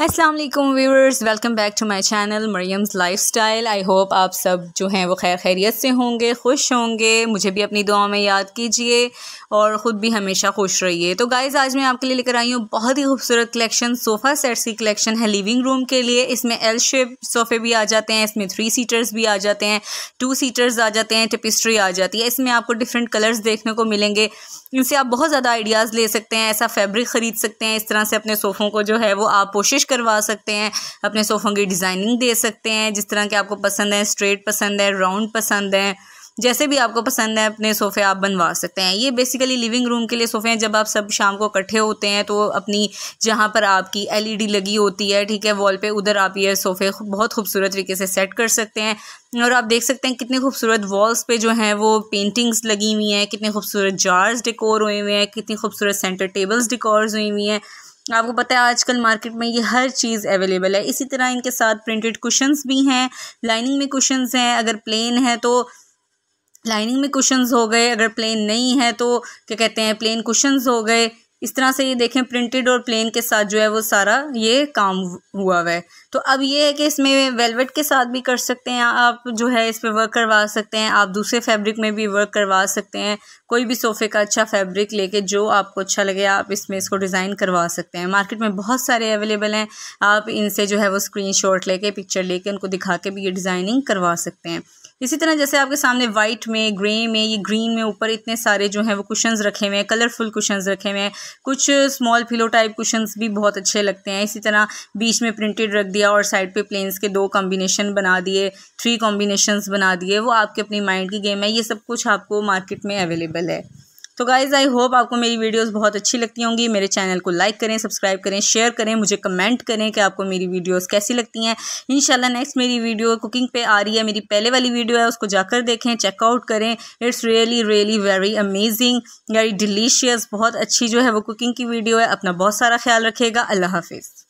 Aslam viewers welcome back to my channel Maryam's life style I hope आप सब जो हैं वो खैर खैरियत से होंगे खुश होंगे मुझे भी अपनी दुआ में याद कीजिए और ख़ुद भी हमेशा खुश रहिए तो गाइज़ आज मैं आपके लिए लेकर आई हूँ बहुत ही खूबसूरत कलेक्शन सोफ़ा सेट्स की कलेक्शन है लिविंग रूम के लिए इसमें एल शेप सोफ़े भी आ जाते हैं इसमें थ्री सीटर्स भी आ जाते हैं टू सीटर्स आ जाते हैं टिपिस्ट्री आ जाती है इसमें आपको डिफरेंट कलर्स देखने को मिलेंगे इनसे आप बहुत ज़्यादा आइडियाज़ ले सकते हैं ऐसा फैब्रिक ख़रीद सकते हैं इस तरह से अपने सोफ़ों को जो है वो आप कोशिश करवा सकते हैं अपने सोफ़ों की डिज़ाइनिंग दे सकते हैं जिस तरह के आपको पसंद है स्ट्रेट पसंद है राउंड पसंद है जैसे भी आपको पसंद है अपने सोफ़े आप बनवा सकते हैं ये बेसिकली लिविंग रूम के लिए सोफ़े हैं जब आप सब शाम को इकट्ठे होते हैं तो अपनी जहाँ पर आपकी एलईडी e लगी होती है ठीक है वॉल पे उधर आप ये सोफ़े बहुत खूबसूरत तरीके से सेट कर सकते हैं और आप देख सकते हैं कितने खूबसूरत वॉल्स पे जो हैं वो पेंटिंग्स लगी हुई हैं कितने खूबसूरत जार्स डिकोर हुए हुए हैं कितनी खूबसूरत सेंटर टेबल्स डेकोर्स हुई हुई हैं आपको पता है आजकल मार्केट में ये हर चीज़ अवेलेबल है इसी तरह इनके साथ प्रिंटेड कुशंस भी हैं लाइनिंग में कुशंस हैं अगर प्लेन है तो लाइनिंग में कुशंस हो गए अगर प्लेन नहीं है तो क्या कहते हैं प्लेन कुशंस हो गए इस तरह से ये देखें प्रिंटेड और प्लेन के साथ जो है वो सारा ये काम हुआ हुआ है तो अब ये है कि इसमें वेलवेट के साथ भी कर सकते हैं आप जो है इस पर वर्क करवा सकते हैं आप दूसरे फैब्रिक में भी वर्क करवा सकते हैं कोई भी सोफ़े का अच्छा फैब्रिक लेके जो आपको अच्छा लगे आप इसमें इसको डिज़ाइन करवा सकते हैं मार्केट में बहुत सारे अवेलेबल हैं आप इनसे जो है वो स्क्रीन शॉट लेके पिक्चर लेके उनको दिखा के भी ये डिज़ाइनिंग करवा सकते हैं इसी तरह जैसे आपके सामने वाइट में ग्रे में ये ग्रीन में ऊपर इतने सारे जो हैं वो कुशंस रखे हुए हैं कलरफुल कुशंस रखे हुए हैं कुछ स्मॉल फिलो टाइप क्वेश्चन भी बहुत अच्छे लगते हैं इसी तरह बीच में प्रिंटेड रख दिया और साइड पे प्लेन्स के दो कॉम्बिनेशन बना दिए थ्री कॉम्बिनेशन बना दिए वो आपके अपनी माइंड की गेम है ये सब कुछ आपको मार्केट में अवेलेबल है तो गाइज़ आई होप आपको मेरी वीडियोस बहुत अच्छी लगती होंगी मेरे चैनल को लाइक करें सब्सक्राइब करें शेयर करें मुझे कमेंट करें कि आपको मेरी वीडियोस कैसी लगती हैं इंशाल्लाह नेक्स्ट मेरी वीडियो कुकिंग पे आ रही है मेरी पहले वाली वीडियो है उसको जाकर देखें चेकआउट करें it's really really very amazing very delicious बहुत अच्छी जो है वो कुकिंग की वीडियो है अपना बहुत सारा ख्याल रखेगा अल्लाह हाफिज़